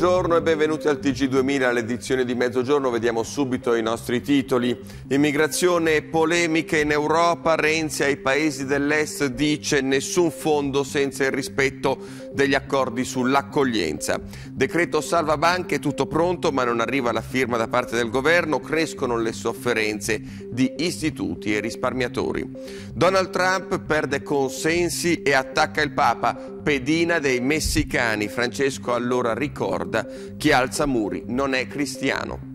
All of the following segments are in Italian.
Buongiorno e benvenuti al TG2000, all'edizione di mezzogiorno. Vediamo subito i nostri titoli. Immigrazione e polemiche in Europa. Renzi ai paesi dell'Est dice nessun fondo senza il rispetto degli accordi sull'accoglienza. Decreto salva banche, tutto pronto, ma non arriva la firma da parte del governo, crescono le sofferenze di istituti e risparmiatori. Donald Trump perde consensi e attacca il Papa, pedina dei messicani. Francesco allora ricorda chi alza muri non è cristiano.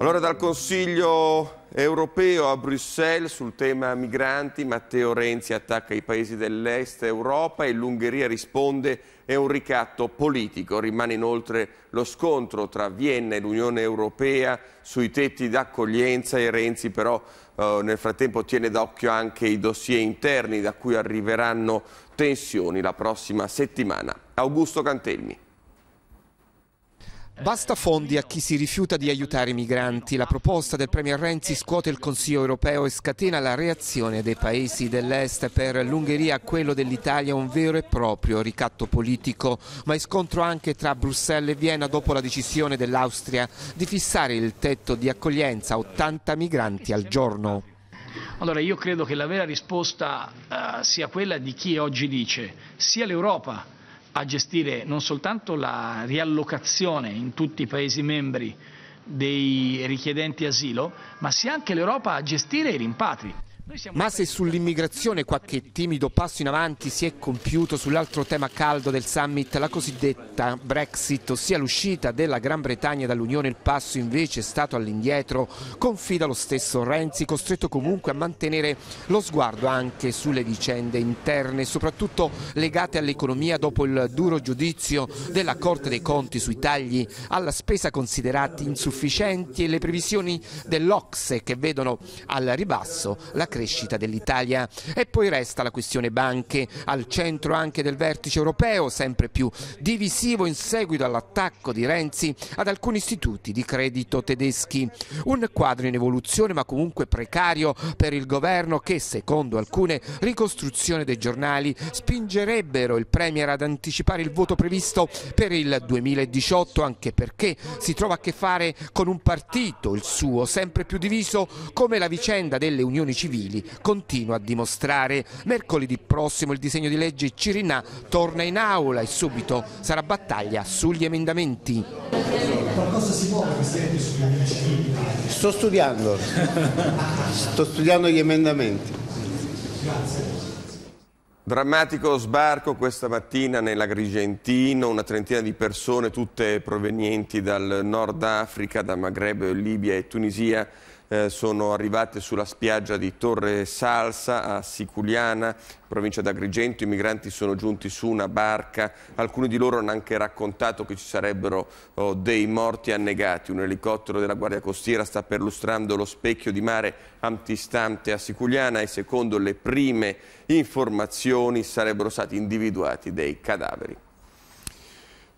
Allora dal Consiglio europeo a Bruxelles sul tema migranti, Matteo Renzi attacca i paesi dell'est Europa e l'Ungheria risponde è un ricatto politico. Rimane inoltre lo scontro tra Vienna e l'Unione Europea sui tetti d'accoglienza e Renzi però eh, nel frattempo tiene d'occhio anche i dossier interni da cui arriveranno tensioni la prossima settimana. Augusto Cantelmi. Basta fondi a chi si rifiuta di aiutare i migranti. La proposta del Premier Renzi scuote il Consiglio europeo e scatena la reazione dei paesi dell'Est. Per l'Ungheria quello dell'Italia è un vero e proprio ricatto politico, ma è scontro anche tra Bruxelles e Vienna dopo la decisione dell'Austria di fissare il tetto di accoglienza a 80 migranti al giorno. Allora io credo che la vera risposta uh, sia quella di chi oggi dice sia l'Europa a gestire non soltanto la riallocazione in tutti i Paesi membri dei richiedenti asilo, ma sia anche l'Europa a gestire i rimpatri. Ma se sull'immigrazione qualche timido passo in avanti si è compiuto sull'altro tema caldo del summit, la cosiddetta Brexit, ossia l'uscita della Gran Bretagna dall'Unione, il passo invece è stato all'indietro, confida lo stesso Renzi, costretto comunque a mantenere lo sguardo anche sulle vicende interne, soprattutto legate all'economia dopo il duro giudizio della Corte dei Conti sui tagli alla spesa considerati insufficienti e le previsioni dell'Ocse che vedono al ribasso la crescita crescita dell'Italia. E poi resta la questione banche, al centro anche del vertice europeo, sempre più divisivo in seguito all'attacco di Renzi ad alcuni istituti di credito tedeschi. Un quadro in evoluzione ma comunque precario per il governo che, secondo alcune ricostruzioni dei giornali, spingerebbero il Premier ad anticipare il voto previsto per il 2018 anche perché si trova a che fare con un partito, il suo, sempre più diviso come la vicenda delle unioni civili civili, continua a dimostrare. Mercoledì prossimo il disegno di legge Cirinà torna in aula e subito sarà battaglia sugli emendamenti. Qualcosa si muove Presidente sugli emendamenti? Sto studiando, sto studiando gli emendamenti. Grazie. Drammatico sbarco questa mattina nell'Agrigentino, una trentina di persone, tutte provenienti dal Nord Africa, da Maghreb, Libia e Tunisia, eh, sono arrivate sulla spiaggia di Torre Salsa a Siculiana, provincia d'Agrigento, i migranti sono giunti su una barca, alcuni di loro hanno anche raccontato che ci sarebbero oh, dei morti annegati, un elicottero della Guardia Costiera sta perlustrando lo specchio di mare antistante a Siculiana e secondo le prime informazioni sarebbero stati individuati dei cadaveri.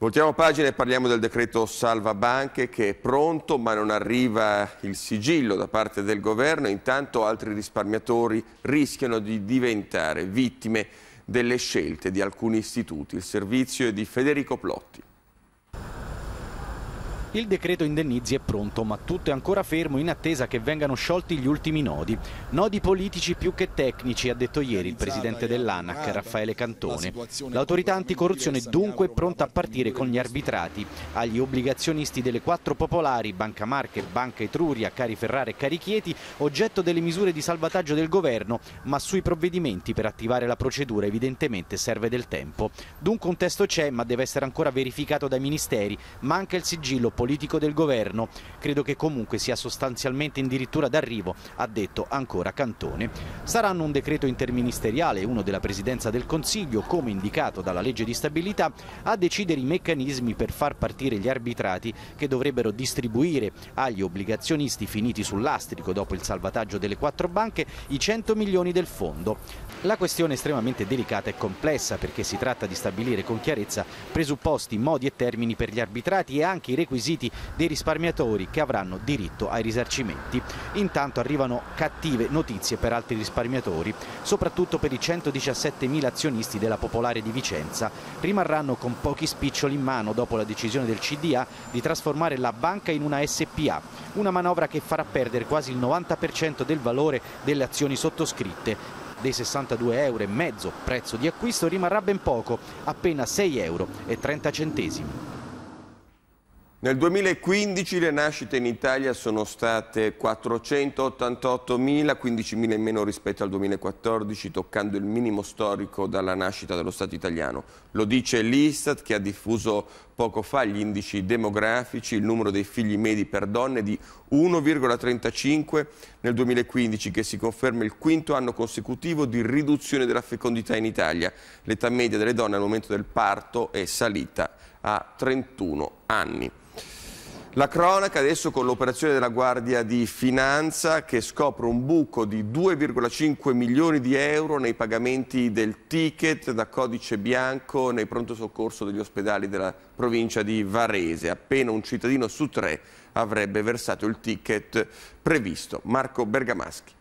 Voltiamo pagina e parliamo del decreto salva banche che è pronto ma non arriva il sigillo da parte del governo. e Intanto altri risparmiatori rischiano di diventare vittime delle scelte di alcuni istituti. Il servizio è di Federico Plotti. Il decreto indennizi è pronto, ma tutto è ancora fermo in attesa che vengano sciolti gli ultimi nodi. Nodi politici più che tecnici, ha detto ieri il presidente dell'ANAC, Raffaele Cantone. L'autorità anticorruzione dunque è pronta a partire con gli arbitrati. Agli obbligazionisti delle quattro popolari, Banca Marche, Banca Etruria, Cari Ferrara e Cari Chieti, oggetto delle misure di salvataggio del governo, ma sui provvedimenti per attivare la procedura evidentemente serve del tempo. Dunque un testo c'è, ma deve essere ancora verificato dai ministeri, manca il sigillo politico del governo. Credo che comunque sia sostanzialmente addirittura d'arrivo, ha detto ancora Cantone. Saranno un decreto interministeriale, uno della Presidenza del Consiglio, come indicato dalla legge di stabilità, a decidere i meccanismi per far partire gli arbitrati che dovrebbero distribuire agli obbligazionisti finiti sull'astrico dopo il salvataggio delle quattro banche i 100 milioni del fondo. La questione è estremamente delicata e complessa perché si tratta di stabilire con chiarezza presupposti, modi e termini per gli arbitrati e anche i requisiti requisiti dei risparmiatori che avranno diritto ai risarcimenti. Intanto arrivano cattive notizie per altri risparmiatori, soprattutto per i 117.000 azionisti della Popolare di Vicenza. Rimarranno con pochi spiccioli in mano dopo la decisione del CDA di trasformare la banca in una SPA, una manovra che farà perdere quasi il 90% del valore delle azioni sottoscritte dei 62,5 euro prezzo di acquisto rimarrà ben poco, appena 6,30 euro. Nel 2015 le nascite in Italia sono state 488.000, 15.000 in meno rispetto al 2014, toccando il minimo storico dalla nascita dello Stato italiano. Lo dice l'Istat che ha diffuso poco fa gli indici demografici, il numero dei figli medi per donne di 1,35 nel 2015 che si conferma il quinto anno consecutivo di riduzione della fecondità in Italia. L'età media delle donne al momento del parto è salita a 31 anni. La cronaca adesso con l'operazione della Guardia di Finanza che scopre un buco di 2,5 milioni di euro nei pagamenti del ticket da codice bianco nei pronto soccorso degli ospedali della provincia di Varese. Appena un cittadino su tre avrebbe versato il ticket previsto. Marco Bergamaschi.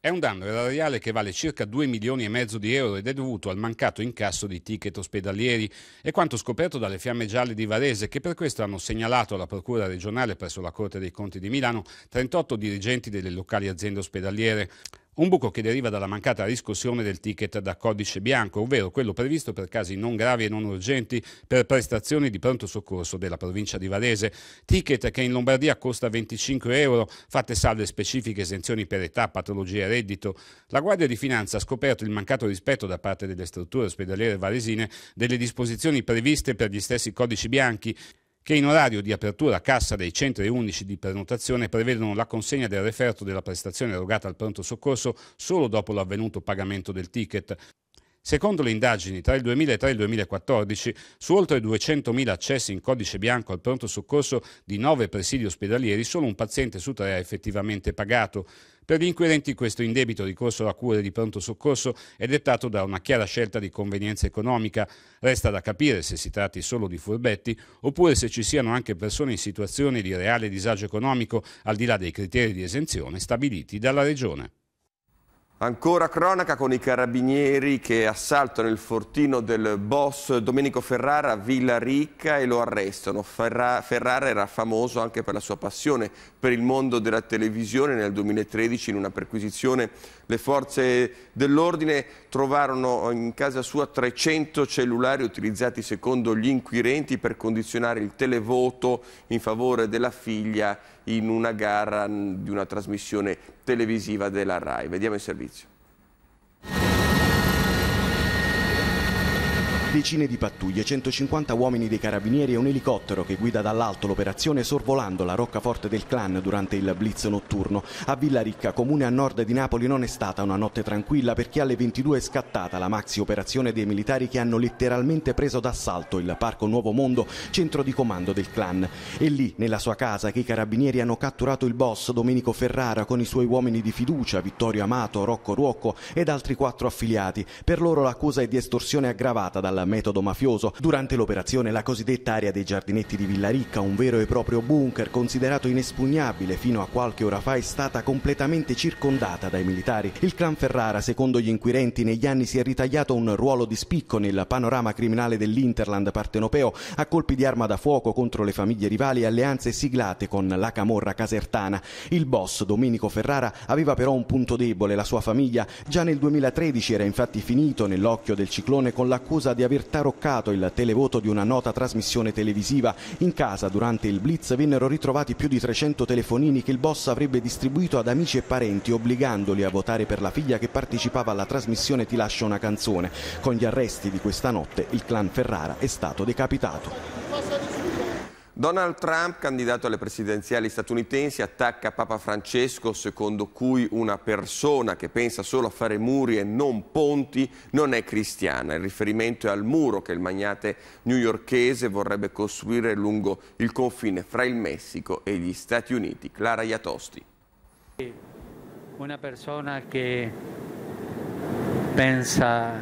È un danno erariale che vale circa 2 milioni e mezzo di euro ed è dovuto al mancato incasso di ticket ospedalieri. È quanto scoperto dalle Fiamme Gialle di Varese, che per questo hanno segnalato alla Procura regionale presso la Corte dei Conti di Milano 38 dirigenti delle locali aziende ospedaliere. Un buco che deriva dalla mancata riscossione del ticket da codice bianco, ovvero quello previsto per casi non gravi e non urgenti per prestazioni di pronto soccorso della provincia di Varese. Ticket che in Lombardia costa 25 euro, fatte salve specifiche esenzioni per età, patologie e reddito. La Guardia di Finanza ha scoperto il mancato rispetto da parte delle strutture ospedaliere varesine delle disposizioni previste per gli stessi codici bianchi che in orario di apertura a cassa dei centri unici di prenotazione prevedono la consegna del referto della prestazione erogata al pronto soccorso solo dopo l'avvenuto pagamento del ticket, Secondo le indagini, tra il 2003 e il 2014, su oltre 200.000 accessi in codice bianco al pronto soccorso di nove presidi ospedalieri, solo un paziente su tre ha effettivamente pagato. Per gli inquirenti questo indebito ricorso alla cure di pronto soccorso è dettato da una chiara scelta di convenienza economica. Resta da capire se si tratti solo di furbetti oppure se ci siano anche persone in situazioni di reale disagio economico, al di là dei criteri di esenzione stabiliti dalla Regione. Ancora cronaca con i carabinieri che assaltano il fortino del boss Domenico Ferrara a Villa Ricca e lo arrestano. Ferra Ferrara era famoso anche per la sua passione per il mondo della televisione. Nel 2013 in una perquisizione le forze dell'ordine trovarono in casa sua 300 cellulari utilizzati secondo gli inquirenti per condizionare il televoto in favore della figlia in una gara di una trasmissione televisiva della RAI. Vediamo il servizio decine di pattuglie, 150 uomini dei carabinieri e un elicottero che guida dall'alto l'operazione sorvolando la roccaforte del clan durante il blitz notturno. A Villa Ricca, comune a nord di Napoli, non è stata una notte tranquilla perché alle 22 è scattata la maxi operazione dei militari che hanno letteralmente preso d'assalto il Parco Nuovo Mondo, centro di comando del clan. E lì, nella sua casa, che i carabinieri hanno catturato il boss Domenico Ferrara con i suoi uomini di fiducia, Vittorio Amato, Rocco Ruocco ed altri quattro affiliati. Per loro l'accusa è di estorsione aggravata dalla metodo mafioso. Durante l'operazione la cosiddetta area dei giardinetti di Villaricca, un vero e proprio bunker considerato inespugnabile fino a qualche ora fa, è stata completamente circondata dai militari. Il clan Ferrara, secondo gli inquirenti, negli anni si è ritagliato un ruolo di spicco nel panorama criminale dell'Interland partenopeo a colpi di arma da fuoco contro le famiglie rivali e alleanze siglate con la camorra casertana. Il boss Domenico Ferrara aveva però un punto debole, la sua famiglia. Già nel 2013 era infatti finito nell'occhio del ciclone con l'accusa di aver aver taroccato il televoto di una nota trasmissione televisiva. In casa durante il blitz vennero ritrovati più di 300 telefonini che il boss avrebbe distribuito ad amici e parenti obbligandoli a votare per la figlia che partecipava alla trasmissione Ti lascio una canzone. Con gli arresti di questa notte il clan Ferrara è stato decapitato. Donald Trump, candidato alle presidenziali statunitensi, attacca Papa Francesco secondo cui una persona che pensa solo a fare muri e non ponti non è cristiana. Il riferimento è al muro che il magnate newyorchese vorrebbe costruire lungo il confine fra il Messico e gli Stati Uniti. Clara Iatosti. Una persona che pensa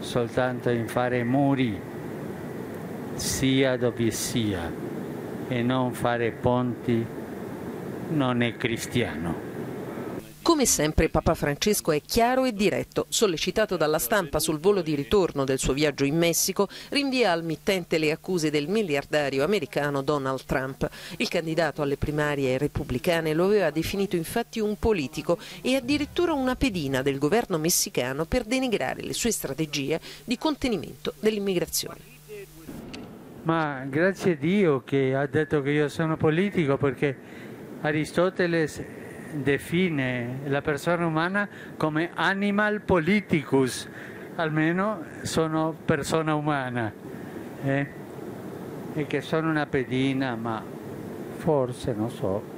soltanto in fare muri sia dove sia e non fare ponti non è cristiano. Come sempre Papa Francesco è chiaro e diretto. Sollecitato dalla stampa sul volo di ritorno del suo viaggio in Messico, rinvia al mittente le accuse del miliardario americano Donald Trump. Il candidato alle primarie repubblicane lo aveva definito infatti un politico e addirittura una pedina del governo messicano per denigrare le sue strategie di contenimento dell'immigrazione. Ma grazie a Dio che ha detto che io sono politico perché Aristotele define la persona umana come animal politicus, almeno sono persona umana eh? e che sono una pedina, ma forse non so.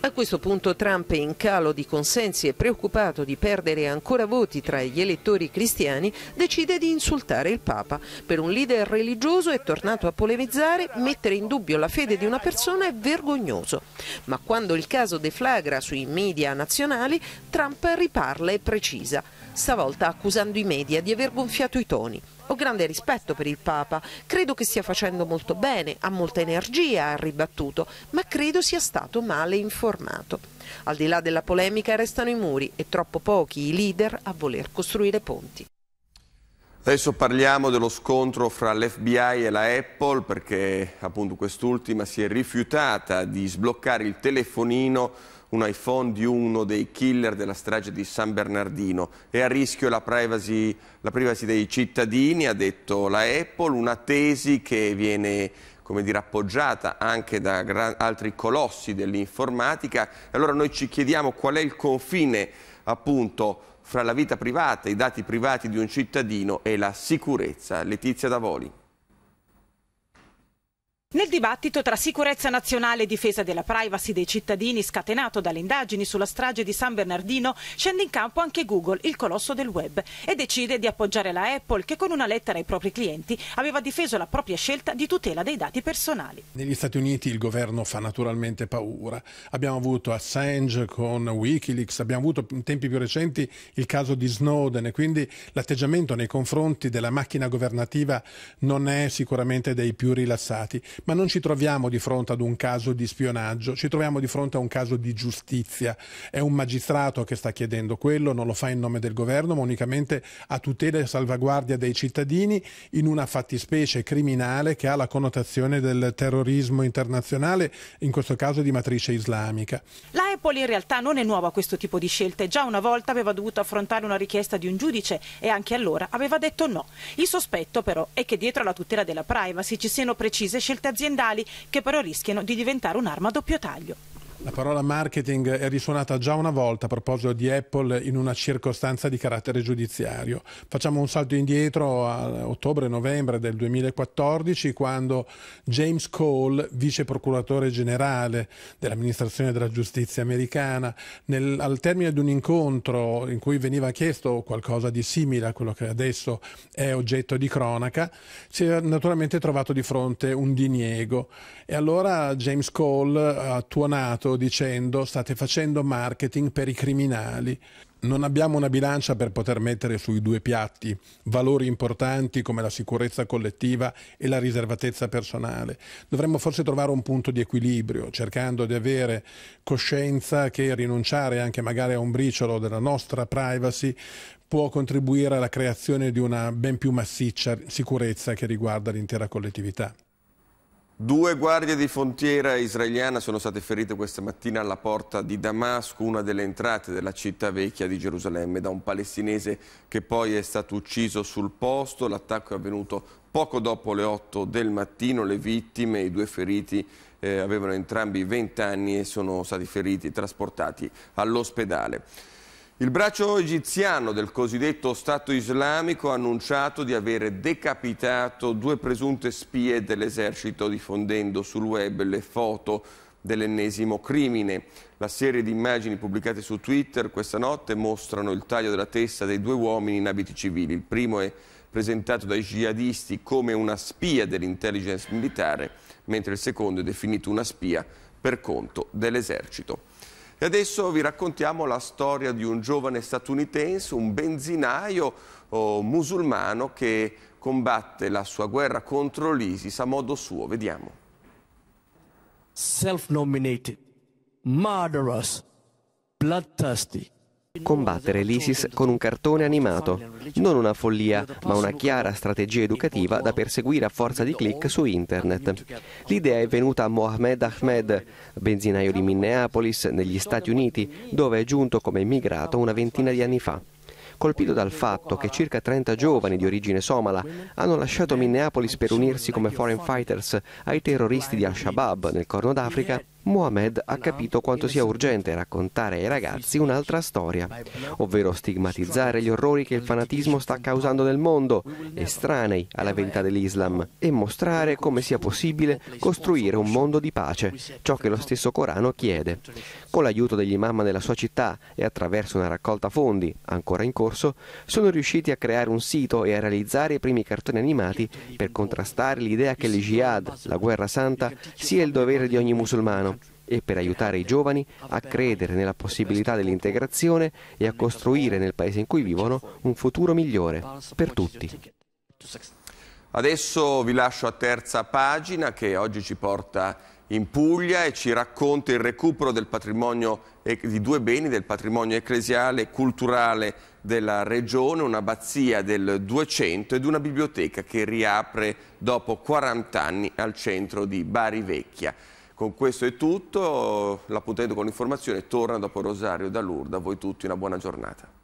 A questo punto Trump è in calo di consensi e preoccupato di perdere ancora voti tra gli elettori cristiani, decide di insultare il Papa. Per un leader religioso è tornato a polemizzare, mettere in dubbio la fede di una persona è vergognoso. Ma quando il caso deflagra sui media nazionali, Trump riparla e precisa, stavolta accusando i media di aver gonfiato i toni. Ho grande rispetto per il Papa, credo che stia facendo molto bene, ha molta energia, ha ribattuto, ma credo sia stato male informato. Al di là della polemica restano i muri e troppo pochi i leader a voler costruire ponti. Adesso parliamo dello scontro fra l'FBI e la Apple perché appunto quest'ultima si è rifiutata di sbloccare il telefonino un iPhone di uno dei killer della strage di San Bernardino. È a rischio la privacy, la privacy dei cittadini, ha detto la Apple, una tesi che viene come dire, appoggiata anche da altri colossi dell'informatica. Allora noi ci chiediamo qual è il confine appunto fra la vita privata, i dati privati di un cittadino e la sicurezza. Letizia Davoli. Nel dibattito tra sicurezza nazionale e difesa della privacy dei cittadini scatenato dalle indagini sulla strage di San Bernardino scende in campo anche Google, il colosso del web, e decide di appoggiare la Apple che con una lettera ai propri clienti aveva difeso la propria scelta di tutela dei dati personali. Negli Stati Uniti il governo fa naturalmente paura. Abbiamo avuto Assange con Wikileaks, abbiamo avuto in tempi più recenti il caso di Snowden e quindi l'atteggiamento nei confronti della macchina governativa non è sicuramente dei più rilassati ma non ci troviamo di fronte ad un caso di spionaggio, ci troviamo di fronte a un caso di giustizia. È un magistrato che sta chiedendo quello, non lo fa in nome del governo, ma unicamente a tutela e salvaguardia dei cittadini in una fattispecie criminale che ha la connotazione del terrorismo internazionale, in questo caso di matrice islamica. La Apple in realtà non è nuova a questo tipo di scelte, già una volta aveva dovuto affrontare una richiesta di un giudice e anche allora aveva detto no. Il sospetto però è che dietro alla tutela della privacy ci siano precise scelte aziendali che però rischiano di diventare un'arma a doppio taglio. La parola marketing è risuonata già una volta a proposito di Apple in una circostanza di carattere giudiziario. Facciamo un salto indietro a ottobre-novembre del 2014 quando James Cole, vice procuratore generale dell'amministrazione della giustizia americana, nel, al termine di un incontro in cui veniva chiesto qualcosa di simile a quello che adesso è oggetto di cronaca, si è naturalmente trovato di fronte un diniego e allora James Cole ha tuonato sto dicendo, state facendo marketing per i criminali. Non abbiamo una bilancia per poter mettere sui due piatti valori importanti come la sicurezza collettiva e la riservatezza personale. Dovremmo forse trovare un punto di equilibrio, cercando di avere coscienza che rinunciare anche magari a un briciolo della nostra privacy può contribuire alla creazione di una ben più massiccia sicurezza che riguarda l'intera collettività. Due guardie di frontiera israeliana sono state ferite questa mattina alla porta di Damasco, una delle entrate della città vecchia di Gerusalemme, da un palestinese che poi è stato ucciso sul posto. L'attacco è avvenuto poco dopo le 8 del mattino. Le vittime, i due feriti, eh, avevano entrambi 20 anni e sono stati feriti, trasportati all'ospedale. Il braccio egiziano del cosiddetto Stato islamico ha annunciato di aver decapitato due presunte spie dell'esercito diffondendo sul web le foto dell'ennesimo crimine. La serie di immagini pubblicate su Twitter questa notte mostrano il taglio della testa dei due uomini in abiti civili. Il primo è presentato dai jihadisti come una spia dell'intelligence militare, mentre il secondo è definito una spia per conto dell'esercito. E adesso vi raccontiamo la storia di un giovane statunitense, un benzinaio oh, musulmano che combatte la sua guerra contro l'ISIS a modo suo. Vediamo. Self-nominated, murderous, bloodthirsty combattere l'ISIS con un cartone animato, non una follia, ma una chiara strategia educativa da perseguire a forza di click su internet. L'idea è venuta a Mohamed Ahmed, benzinaio di Minneapolis, negli Stati Uniti, dove è giunto come immigrato una ventina di anni fa colpito dal fatto che circa 30 giovani di origine somala hanno lasciato Minneapolis per unirsi come foreign fighters ai terroristi di Al-Shabaab nel Corno d'Africa, Mohamed ha capito quanto sia urgente raccontare ai ragazzi un'altra storia, ovvero stigmatizzare gli orrori che il fanatismo sta causando nel mondo, estranei alla verità dell'Islam, e mostrare come sia possibile costruire un mondo di pace, ciò che lo stesso Corano chiede. Con l'aiuto degli imam della sua città e attraverso una raccolta fondi, ancora in corso, sono riusciti a creare un sito e a realizzare i primi cartoni animati per contrastare l'idea che il jihad, la guerra santa, sia il dovere di ogni musulmano e per aiutare i giovani a credere nella possibilità dell'integrazione e a costruire nel paese in cui vivono un futuro migliore per tutti. Adesso vi lascio a terza pagina che oggi ci porta in Puglia e ci racconta il recupero di due beni del patrimonio ecclesiale e culturale della regione, un'abbazia del 200 ed una biblioteca che riapre dopo 40 anni al centro di Bari Vecchia. Con questo è tutto, l'appuntamento con l'informazione torna dopo Rosario da Lourdes, a voi tutti una buona giornata.